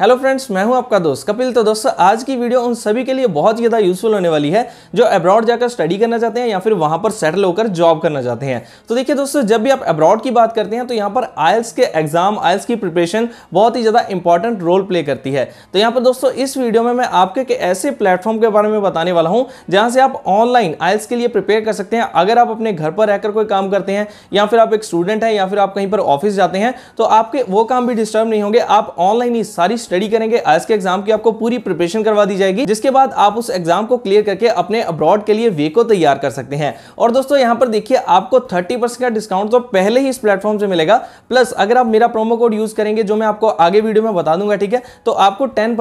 hello friends मैं हूं आपका दोस्त कपिल तो दोस्तों आज की वीडियो उन सभी के लिए बहुत ज़्यादा यूजफुल होने वाली है जो अब्रॉड जाकर स्टडी करना चाहते हैं या फिर वहां पर सेटल होकर जॉब करना चाहते हैं तो देखिए दोस्तों जब भी आप अब्रॉड की बात करते हैं तो यहां पर आयल्स के एग्जाम आयल्स की प्रिपरेशन बहुत ही ज़्यादा इंपॉर्टेंट रोल प्ले करती है तो यहाँ पर दोस्तों इस वीडियो में मैं आपके ऐसे प्लेटफॉर्म के बारे में बताने वाला हूँ जहाँ से आप ऑनलाइन आयल्स के लिए प्रिपेयर कर सकते हैं अगर आप अपने घर पर रहकर कोई काम करते हैं या फिर आप एक स्टूडेंट हैं या फिर आप कहीं पर ऑफिस जाते हैं तो आपके वो काम भी डिस्टर्ब नहीं होंगे आप ऑनलाइन ही सारी स्टडी करेंगे आज के एग्जाम की आपको पूरी प्रिपरेशन करवा दी जाएगी जिसके बाद आप उस एग्जाम को क्लियर करके अपने अब्रॉड के लिए वे को तैयार कर सकते हैं और दोस्तों यहां पर देखिए आपको थर्टी का डिस्काउंट तो पहले ही इस प्लेटफॉर्म से मिलेगा प्लस अगर आप मेरा प्रोमो कोड यूज करेंगे जो मैं आपको आगे वीडियो में बता दूंगा ठीक है तो आपको टेन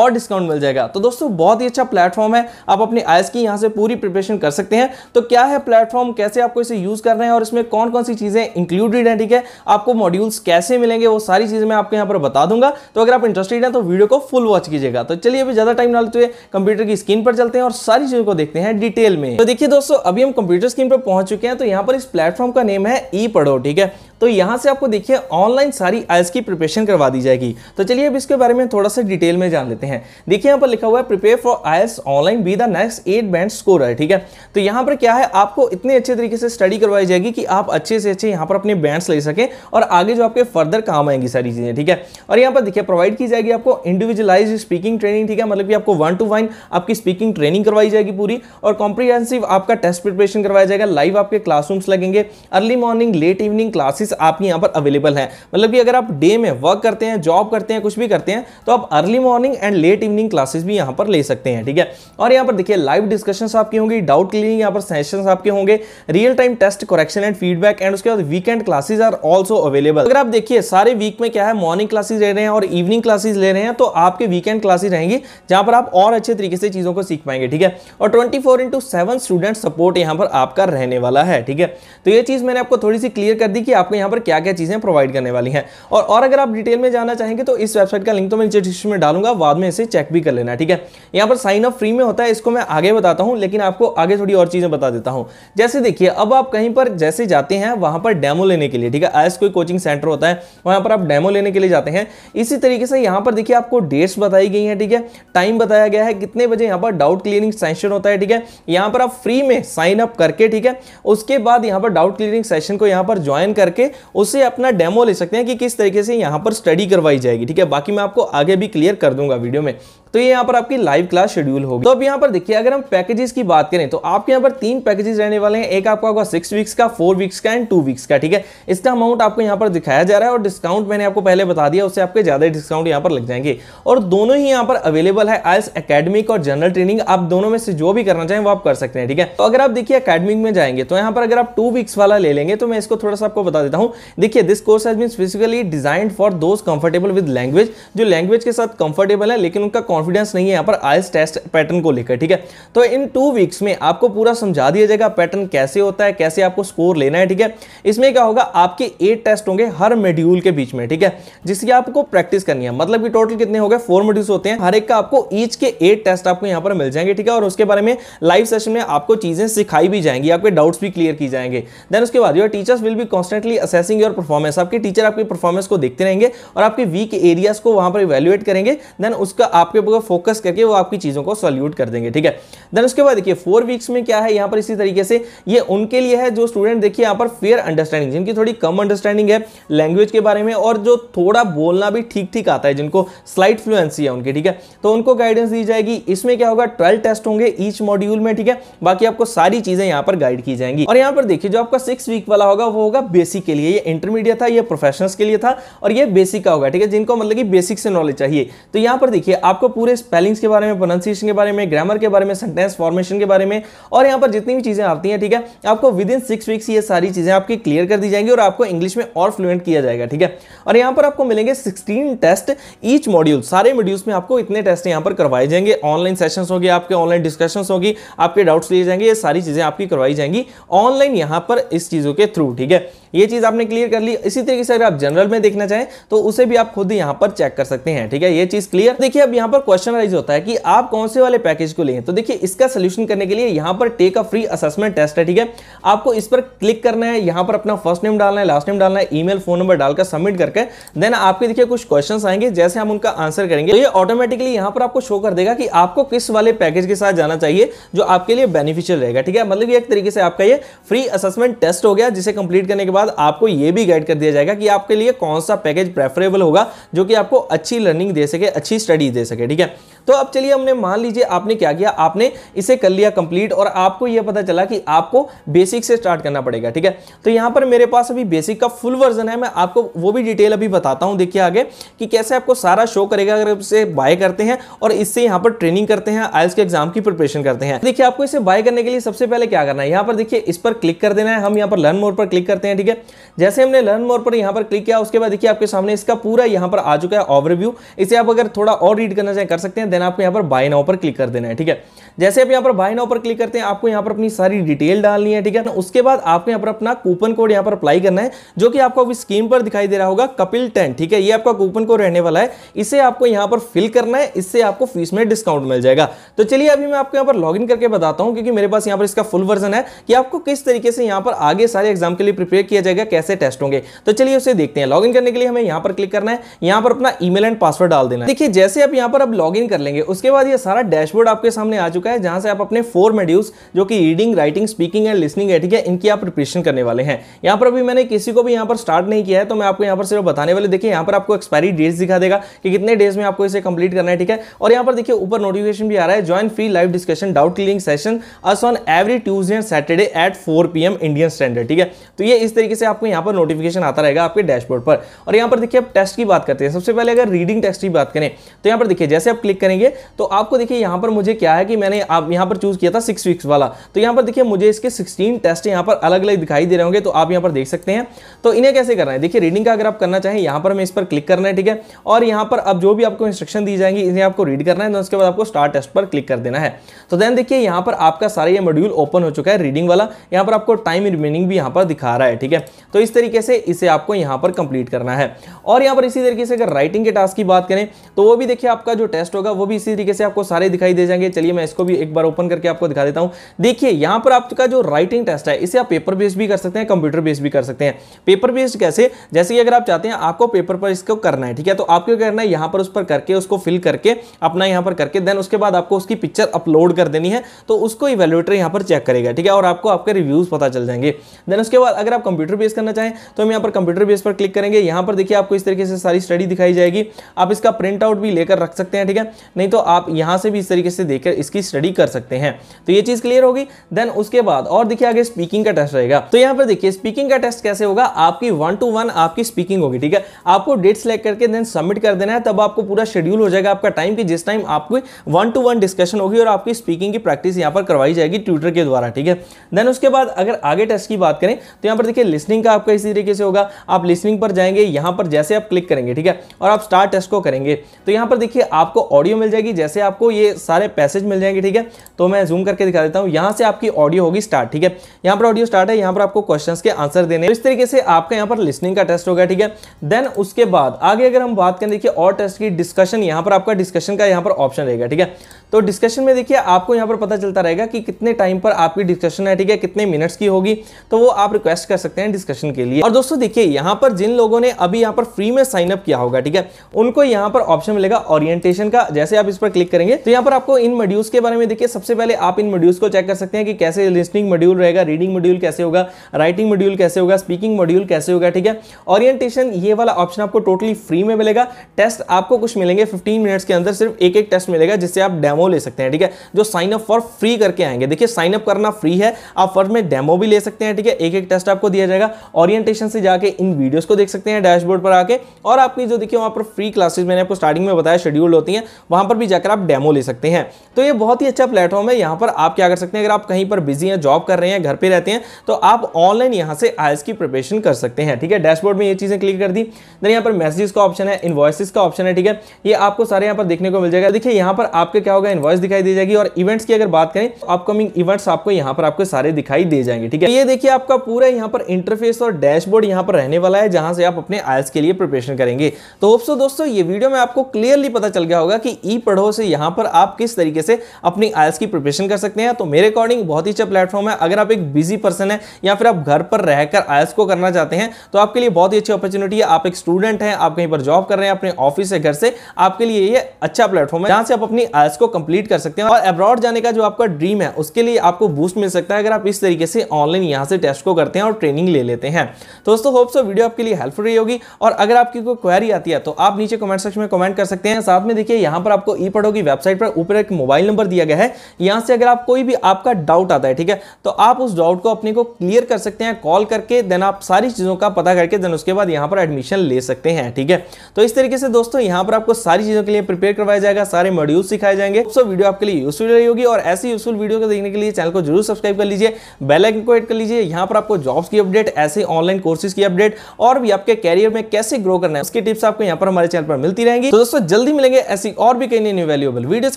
और डिस्काउंट मिल जाएगा तो दोस्तों बहुत ही अच्छा प्लेटफॉर्म है आप अपनी आयस की यहाँ से पूरी प्रिपरेशन कर सकते हैं तो क्या है प्लेटफॉर्म कैसे आपको इसे यूज कर रहे हैं और इसमें कौन कौन सी चीजें इंक्लूडेड है ठीक है आपको मॉड्यूल्स कैसे मिलेंगे वो सारी चीजें मैं आपको यहां पर बता दूंगा तो अगर आप इंटरेस्ट इंटरेस्टेड है तो वीडियो को फुल वॉच कीजिएगा तो चलिए अभी ज्यादा टाइम ना लेते हुए कंप्यूटर की स्क्रीन पर चलते हैं और सारी चीजों को देखते हैं डिटेल में तो देखिए दोस्तों अभी हम कंप्यूटर स्क्रीन पर पहुंच चुके हैं तो यहाँ पर इस प्लेटफॉर्म का नेम है ई पढ़ो ठीक है तो यहाँ से आपको देखिए ऑनलाइन सारी आयस की प्रिपरेशन करवा दी जाएगी तो चलिए अब इसके बारे में थोड़ा सा डिटेल में जान लेते हैं देखिए यहाँ पर लिखा हुआ है प्रिपेयर फॉर आयस online be the next eight band score है ठीक है तो यहाँ पर क्या है आपको इतने अच्छे तरीके से स्टडी करवाई जाएगी कि आप अच्छे से अच्छे यहाँ पर अपने बैंड ले सकें और आगे जो आपके फर्दर काम आएंगी सारी चीज़ें ठीक है और यहाँ पर देखिए प्रोवाइड की जाएगी जाएगी आपको इंडिविजुअलाइज स्पीकिंग ट्रेनिंग ठीक है मतलब कि आपको वन टू वन आपकी स्पीकिंग ट्रेनिंग करवाई जाएगी पूरी और कॉम्प्रीहेंसिव आपका टेस्ट प्रिपरेशन करवाया जाएगा लाइव आपके क्लासरूम्स लगेंगे early morning late evening classes आपकी यहाँ पर अवेलेबल है मतलब कि अगर आप डे में वर्क करते हैं जॉब करते हैं कुछ भी करते हैं तो आप early morning and late evening classes भी यहाँ पर ले सकते हैं ठीक है और यहाँ पर देखिए लाइव डिस्कशन आपकी होंगी डाउट क्लियरिंग यहाँ पर सेशन आपके होंगे real time test correction and feedback and उसके बाद weekend classes are also available अगर आप देखिए सारे वीक में क्या है मॉर्निंग क्लासेज रह रहे हैं और इवनिंग क्लासेज क्लासेज ले रहे हैं तो आपके वीकेंड क्लासेज रहेंगी जहां पर आप और अच्छे तरीके से चीज़ों को सीख पाएंगे ठीक है और twenty four into seven student support यहां पर आपका रहने वाला है ठीक है तो ये चीज़ मैंने आपको थोड़ी सी क्लियर कर दी कि आपको यहां पर क्या क्या चीज़ें प्रोवाइड करने वाली है और, और अगर आप डिटेल में जाना चाहेंगे तो इस वेबसाइट का लिंक तो मैं नीचे डिस्क्रिप्शन में डालूंगा बाद में इसे चेक भी कर लेना ठीक है यहाँ पर साइन अप फ्री में होता है इसको मैं आगे बताता हूँ लेकिन आपको आगे थोड़ी और चीज़ें बता देता हूँ जैसे देखिए अब आप कहीं पर जैसे जाते हैं वहां पर डेमो लेने के लिए ठीक है एस कोई कोचिंग सेंटर होता है वहां पर आप डेमो लेने के लिए जाते हैं इसी तरीके से यहां पर देखिए आपको डेट्स बताई गई हैं ठीक है टाइम बताया गया है कितने बजे यहाँ पर डाउट क्लियरिंग सेशन होता है ठीक है यहाँ पर आप फ्री में साइन अप करके ठीक है उसके बाद यहाँ पर डाउट क्लियरिंग सेशन को यहाँ पर ज्वाइन करके उससे अपना डेमो ले सकते हैं कि किस तरीके से यहाँ पर स्टडी करवाई जाएगी ठीक है बाकी मैं आपको आगे भी क्लियर कर दूंगा वीडियो में तो ये यहाँ पर आपकी लाइव क्लास शेड्यूल होगी तो अब यहाँ पर देखिए अगर हम पैकेजेस की बात करें तो आपके यहाँ पर तीन पैकेजेस रहने वाले हैं एक आपका होगा सिक्स वीक्स का फोर वीक्स का एंड टू वीक्स का ठीक है इसका अमाउंट आपको यहाँ पर दिखाया जा रहा है और डिस्काउंट मैंने आपको पहले बता दिया उससे आपके ज्यादा डिस्काउंट यहाँ पर लग जाएंगे और दोनों ही यहाँ पर अवेलेबल है आइल्स अकेडमिक और जनरल ट्रेनिंग आप दोनों में से जो भी करना चाहें वो आप कर सकते हैं ठीक है तो अगर आप देखिए अकेडमिक में जाएंगे तो यहाँ पर अगर आप टू वीक्स वाला ले लेंगे तो मैं इसको थोड़ा सा आपको बता देता हूँ देखिए this course has been specifically designed for those comfortable with language जो लैंग्वेज के साथ कंफर्टेबल है लेकिन उनका कॉन्फिडेंस नहीं है यहाँ पर आइल्स टेस्ट पैटर्न को लेकर ठीक है तो इन टू वीक्स में आपको पूरा समझा दिया जाएगा पैटर्न कैसे होता है कैसे आपको स्कोर लेना है ठीक है इसमें क्या होगा आपके एट टेस्ट होंगे हर मेड्यूल के बीच में ठीक है जिसकी आपको प्रैक्टिस करनी है मतलब कि टोटल कितने हो गए फोर मेड्यूल्स होते हैं हर एक का आपको ईच के एट टेस्ट आपको यहाँ पर मिल जाएंगे ठीक है और उसके बारे में लाइव सेशन में आपको चीज़ें सिखाई भी जाएंगी आपके डाउट्स भी क्लियर की जाएंगे देन उसके बाद योर टीचर्स विल भी कॉन्स्टेंटली असेसिंग योर परफॉर्मेंस आपके टीचर आपकी परफॉर्मेंस को देखते रहेंगे और आपके वीक एरियाज को वहां पर इवेल्युएट करेंगे देन उसका आपके को फोकस करके वो आपकी चीज़ों को सॉल्यूट कर देंगे ठीक है देन उसके बाद देखिए फोर वीक्स में क्या है यहाँ पर इसी तरीके से ये उनके लिए है जो स्टूडेंट देखिए यहाँ पर फेयर अंडरस्टैंडिंग जिनकी थोड़ी कम अंडरस्टैंडिंग है लैंग्वेज के बारे में और जो थोड़ा बोलना भी ठीक ठीक आता है जिनको स्लाइट फ्लुएंसी है उनकी ठीक है तो उनको गाइडेंस दी जाएगी इसमें क्या होगा ट्वेल्व टेस्ट होंगे ईच मॉड्यूल में ठीक है बाकी आपको सारी चीज़ें यहाँ पर गाइड की जाएंगी और यहाँ पर देखिए जो आपका सिक्स वीक वाला होगा वो होगा बेसिक के लिए ये इंटरमीडिएट था ये प्रोफेशनल्स के लिए था और ये बेसिक का होगा ठीक है जिनको मतलब कि बेसिक से नॉलेज चाहिए तो यहाँ पर देखिए आपको पूरे स्पेलिंग्स के बारे में प्रोनाउंसिएशन के बारे में ग्रामर के बारे में सेंटेंस फॉर्मेशन के बारे में और यहाँ पर जितनी भी चीज़ें आती हैं ठीक है आपको विद इन सिक्स वीक्स ये सारी चीज़ें आपकी क्लियर कर दी जाएंगी और आपको इंग्लिश में और फ्लुएंट किया जाएगा ठीक है और यहाँ पर आपको मिलेंगे सिक्सटीन टेस्ट ईच मॉड्यूल सारे मॉड्यूल्स में आपको इतने टेस्ट यहाँ पर करवाए जाएंगे ऑनलाइन सेशन होगी आपके ऑनलाइन डिस्कशन होगी आपके डाउट्स लिए जाएंगे ये सारी चीज़ें आपकी करवाई जाएंगी ऑनलाइन यहाँ पर इस चीज़ों के थ्रू ठीक है ये चीज़ आपने क्लियर कर ली इसी तरीके से अगर आप जनरल में देखना चाहें तो उसे भी आप खुद यहाँ पर चेक कर सकते हैं ठीक है ये चीज़ क्लियर देखिए अब यहाँ पर क्वेश्चन राइज होता है कि आप कौन से वाले पैकेज को लें तो देखिए इसका सोल्यूशन करने के लिए यहां पर take a free assessment test है ठीक है आपको इस पर क्लिक करना है यहां पर अपना फर्स्ट नेम डालना है लास्ट नेम डालना है ईमेल फोन नंबर डालकर सबमिट करके देन आपके देखिए कुछ क्वेश्चन आएंगे जैसे हम उनका आंसर करेंगे तो ये ऑटोमेटिकली यहां पर आपको शो कर देगा कि आपको किस वाले पैकेज के साथ जाना चाहिए जो आपके लिए बेनिफिशियल रहेगा ठीक है मतलब एक तरीके से आपका ये फ्री असेसमेंट टेस्ट हो गया जिसे कंप्लीट करने के बाद आपको ये भी गाइड कर दिया जाएगा कि आपके लिए कौन सा पैकेज प्रेफरेबल होगा जो कि आपको अच्छी लर्निंग दे सके अच्छी स्टडी दे सके ठीक है है तो अब चलिए हमने मान लीजिए आपने क्या किया आपने इसे कर लिया कंप्लीट और आपको यह पता चला कि आपको बेसिक से स्टार्ट करना पड़ेगा ठीक है तो यहां पर मेरे पास अभी बेसिक का फुल वर्जन है मैं आपको वो भी डिटेल अभी बताता हूं देखिए आगे कि कैसे आपको सारा शो करेगा अगर इसे बाय करते हैं और इससे यहां पर ट्रेनिंग करते हैं आयल्स के एग्जाम की प्रिपरेशन करते हैं देखिए आपको इसे बाय करने के लिए सबसे पहले क्या करना है यहां पर देखिए इस पर क्लिक कर देना है हम यहां पर लर्न मोर पर क्लिक करते हैं ठीक है जैसे हमने लर्न मोर पर यहां पर क्लिक किया उसके बाद देखिए आपके सामने इसका पूरा यहां पर आ चुका है ओवरव्यू इसे आप अगर थोड़ा और रीड करना हैं कर सकते हैं देन आपको यहाँ पर बाय नाउ पर क्लिक कर देना है ठीक है जैसे आप यहाँ पर बाय नाउ पर क्लिक करते हैं आपको यहाँ पर अपनी सारी डिटेल डालनी है ठीक है उसके बाद आपको यहाँ पर अपना कूपन कोड यहाँ पर अप्लाई करना है जो कि आपको अभी स्क्रीन पर दिखाई दे रहा होगा कपिल टेन ठीक है ये आपका कूपन कोड रहने वाला है इसे आपको यहाँ पर फिल करना है इससे आपको फीस में डिस्काउंट मिल जाएगा तो चलिए अभी मैं आपको यहाँ पर लॉग करके बताता हूँ क्योंकि मेरे पास यहाँ पर इसका फुल वर्जन है कि आपको किस तरीके से यहाँ पर आगे सारे एग्जाम के लिए प्रिपेयर किया जाएगा कैसे टेस्ट होंगे तो चलिए उसे देखते हैं लॉग करने के लिए हमें यहाँ पर क्लिक करना है यहाँ पर अपना ईमेल एंड पासवर्ड डाल देना देखिए जैसे आप यहाँ पर अब आप लॉग इन कर लेंगे उसके बाद ये सारा डैशबोर्ड आपके सामने आ चुका है जहां से आप अपने फोर मेड्यूल्स जो कि reading writing speaking and listening है ठीक है इनकी आप प्रिपरेशन करने वाले हैं यहां पर अभी मैंने किसी को भी यहां पर स्टार्ट नहीं किया है तो मैं आपको यहां पर सिर्फ बताने वाले देखिए यहां पर आपको एक्सपायरी डेट्स दिखा देगा कि कितने डेज में आपको इसे कंप्लीट करना है ठीक है और यहां पर देखिए ऊपर नोटिफिकेशन भी आ रहा है join free live discussion doubt clearing session us on every Tuesday and Saturday at four P Indian standard ठीक है तो ये इस तरीके से आपको यहां पर नोटिफिकेशन आता रहेगा आपके डैशबोर्ड पर और यहां पर देखिए आप टेस्ट की बात करते हैं सबसे पहले अगर रीडिंग टेस्ट की बात करें तो यहां पर देखिए जैसे आप क्लिक करेंगे तो आपको देखिए यहाँ पर मुझे क्या है कि मैंने आप यहाँ पर चूज़ किया था सिक्स वीक्स वाला तो यहाँ पर देखिए मुझे इसके सिक्सटीन टेस्ट यहाँ पर अलग अलग दिखाई दे रहे होंगे तो आप यहाँ पर देख सकते हैं तो इन्हें कैसे करना है देखिए रीडिंग का अगर आप करना चाहें यहाँ पर मैं इस पर क्लिक करना है ठीक है और यहाँ पर अब जो भी आपको इंस्ट्रक्शन दी जाएंगी इन्हें आपको रीड करना है उसके बाद आपको स्टार्ट टेस्ट पर क्लिक कर देना है तो देन देखिए यहाँ पर आपका सारा ये मॉड्यूल ओपन हो चुका है रीडिंग वाला यहाँ पर आपको टाइम रिमेनिंग भी यहाँ पर दिखा रहा है ठीक है तो इस तरीके से इसे आपको यहाँ पर कंप्लीट करना है और यहाँ पर इसी तरीके से अगर राइटिंग के टास्क की बात करें तो वो भी देखिए आपका जो टेस्ट होगा वो भी इसी तरीके से आपको सारे दिखाई दे जाएंगे चलिए मैं इसको भी एक बार ओपन करके आपको दिखा देता हूं देखिए यहां पर आपका जो राइटिंग टेस्ट है इसे आप पेपर बेस्ड भी कर सकते हैं कंप्यूटर बेस्ड भी कर सकते हैं पेपर बेस्ड कैसे जैसे कि अगर आप चाहते हैं आपको पेपर पर इसको करना है ठीक है तो आपको करना है यहां पर उस पर करके उसको फिल करके अपना यहां पर करके देन उसके बाद आपको उसकी पिक्चर अपलोड कर देनी है तो उसको इवेल्यूटर यहां पर चेक करेगा ठीक है और आपको आपके रिव्यूज़ पता चल जाएंगे देन उसके बाद अगर आप कंप्यूटर बेस करना चाहें तो हम यहाँ पर कंप्यूटर बेस पर क्लिक करेंगे यहां पर देखिए आपको इस तरीके से सारी स्टडी दिखाई जाएगी आप इसका प्रिंट आउट भी लेकर रख सकते हैं हैं ठीक है नहीं तो आप यहाँ से भी इस तरीके से देखकर इसकी स्टडी कर सकते हैं तो ये चीज़ क्लियर होगी देन उसके बाद और देखिए आगे स्पीकिंग का टेस्ट रहेगा तो यहाँ पर देखिए स्पीकिंग का टेस्ट कैसे होगा आपकी वन टू वन आपकी स्पीकिंग होगी ठीक है आपको डेट सेलेक्ट करके देन सबमिट कर देना है तब आपको पूरा शेड्यूल हो जाएगा आपका टाइम की जिस टाइम आपको वन टू वन डिस्कशन होगी और आपकी स्पीकिंग की प्रैक्टिस यहाँ पर करवाई जाएगी ट्यूटर के द्वारा ठीक है देन उसके बाद अगर आगे टेस्ट की बात करें तो यहाँ पर देखिए लिसनिंग का आपका इसी तरीके से होगा आप लिसनिंग पर जाएंगे यहाँ पर जैसे आप क्लिक करेंगे ठीक है और आप स्टार्ट टेस्ट को करेंगे तो यहाँ पर देखिए आप आपको ऑडियो मिल जाएगी जैसे आपको ये सारे पैसेज मिल जाएंगे ठीक है तो मैं जूम करके दिखा देता हूँ यहाँ से आपकी ऑडियो होगी स्टार्ट ठीक है यहाँ पर ऑडियो स्टार्ट है यहाँ पर आपको क्वेश्चन के आंसर देने तो इस तरीके से आपका यहाँ पर लिसनिंग का टेस्ट होगा ठीक है देन उसके बाद आगे अगर हम बात करें देखिए और टेस्ट की डिस्कशन यहाँ पर आपका डिस्कशन का यहाँ पर ऑप्शन रहेगा ठीक है तो डिस्कशन में देखिए आपको यहाँ पर पता चलता रहेगा कि कितने टाइम पर आपकी डिस्कशन है ठीक है कितने मिनट्स की होगी तो वो आप रिक्वेस्ट कर सकते हैं डिस्कशन के लिए और दोस्तों देखिए यहाँ पर जिन लोगों ने अभी यहाँ पर फ्री में साइनअप किया होगा ठीक है उनको यहाँ पर ऑप्शन मिलेगा ऑरियंटेशन का जैसे आप इस पर क्लिक करेंगे तो यहाँ पर आपको इन मड्यूल्स के बारे में देखिए सबसे पहले आप इन मड्यूल्स को चेक कर सकते हैं कि कैसे लिस्निंग मड्यूल रहेगा रीडिंग मड्यूल कैसे होगा राइटिंग मड्यूल कैसे होगा स्पीकिंग मड्यूल कैसे होगा ठीक है ऑरियंटेशन ये वाला ऑप्शन आपको टोटली फ्री में मिलेगा टेस्ट आपको कुछ मिलेंगे फिफ्टीन मिनट्स के अंदर सिर्फ एक एक टेस्ट मिलेगा जिससे आप डेमो डेमो ले सकते हैं ठीक है जो साइन अप फॉर फ्री करके आएंगे देखिए साइन अप करना फ्री है आप फर्स्ट में डेमो भी ले सकते हैं ठीक है एक एक टेस्ट आपको दिया जाएगा ओरिएंटेशन से जाके इन वीडियोस को देख सकते हैं डैशबोर्ड पर आके और आपकी जो देखिए वहां पर फ्री क्लासेज मैंने आपको स्टार्टिंग में बताया शेड्यूल होती है वहां पर भी जाकर आप डेमो ले सकते हैं तो ये बहुत ही अच्छा प्लेटफॉर्म है यहाँ पर आप क्या कर सकते हैं अगर आप कहीं पर बिजी हैं जॉब कर रहे हैं घर पर रहते हैं तो आप ऑनलाइन यहाँ से आयस की प्रिपेशन कर सकते हैं ठीक है डैशबोर्ड में ये चीज़ें क्लिक कर दी देन यहाँ पर मैसेज का ऑप्शन है इन्वॉइसिस का ऑप्शन है ठीक है ये आपको सारे यहाँ पर देखने को मिल जाएगा देखिए यहाँ पर आपके क्या होगा इन्वॉइस दिखाई दी जाएगी और इवेंट्स की अगर बात करें तो अपकमिंग इवेंट्स आपको यहाँ पर आपको सारे दिखाई दे जाएंगे ठीक है ये देखिए आपका पूरा यहाँ पर इंटरफेस और डैशबोर्ड यहाँ पर रहने वाला है जहाँ से आप अपने आयल्स के लिए प्रिपरेशन करेंगे तो होप्सो दोस्तों ये वीडियो में आपको क्लियरली पता चल गया होगा कि ई पढ़ो से यहाँ पर आप किस तरीके से अपनी आयल्स की प्रिपरेशन कर सकते हैं तो मेरे अकॉर्डिंग बहुत ही अच्छा प्लेटफॉर्म है अगर आप एक बिजी पर्सन है या फिर आप घर पर रहकर आयल्स को करना चाहते हैं तो आपके लिए बहुत ही अच्छी अपॉर्चुनिटी है आप एक स्टूडेंट हैं आप कहीं पर जॉब कर रहे हैं अपने ऑफिस से घर से आपके लिए ये अच्छा प्लेटफॉर्म है जहां से आप अपनी आयस को कंप्लीट कर सकते हैं और अब्रॉड जाने का जो आपका ड्रीम है उसके लिए आपको बूस्ट मिल सकता है अगर आप इस तरीके से ऑनलाइन यहाँ से टेस्ट को करते हैं और ट्रेनिंग ले लेते हैं दोस्तों होप्स वीडियो आपके लिए हेल्पफुल रही होगी और अगर आपकी कोई क्वेरी आती है तो आप नीचे कमेंट सेक्शन में कमेंट कर सकते हैं साथ में देखिए यहाँ पर आपको ई पढ़ो की वेबसाइट पर ऊपर एक मोबाइल नंबर दिया गया है यहाँ से अगर आप कोई भी आपका डाउट आता है ठीक है तो आप उस डाउट को अपने को क्लियर कर सकते हैं कॉल करके देन आप सारी चीज़ों का पता करके देन उसके बाद यहाँ पर एडमिशन ले सकते हैं ठीक है तो इस तरीके से दोस्तों यहाँ पर आपको सारी चीज़ों के लिए प्रिपेयर करवाया जाएगा सारे मॉड्यूल सिखाए जाएंगे सो तो वीडियो आपके लिए यूजफुल रही होगी और ऐसी यूजफुल वीडियो को देखने के लिए चैनल को जरूर सब्सक्राइब कर लीजिए बेल आइकन को एड कर लीजिए यहाँ पर आपको जॉब्स की अपडेट ऐसे ऑनलाइन कोर्सेज की अपडेट और भी आपके कैरियर में कैसे ग्रो करना है उसकी टिप्स आपको यहाँ पर हमारे चैनल पर मिलती रहेंगी तो दोस्तों जल्दी मिलेंगे ऐसी और भी कई न्यू वैल्यूएबल वीडियोज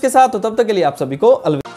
के साथ तो तब तक के लिए आप सभी को अलविदा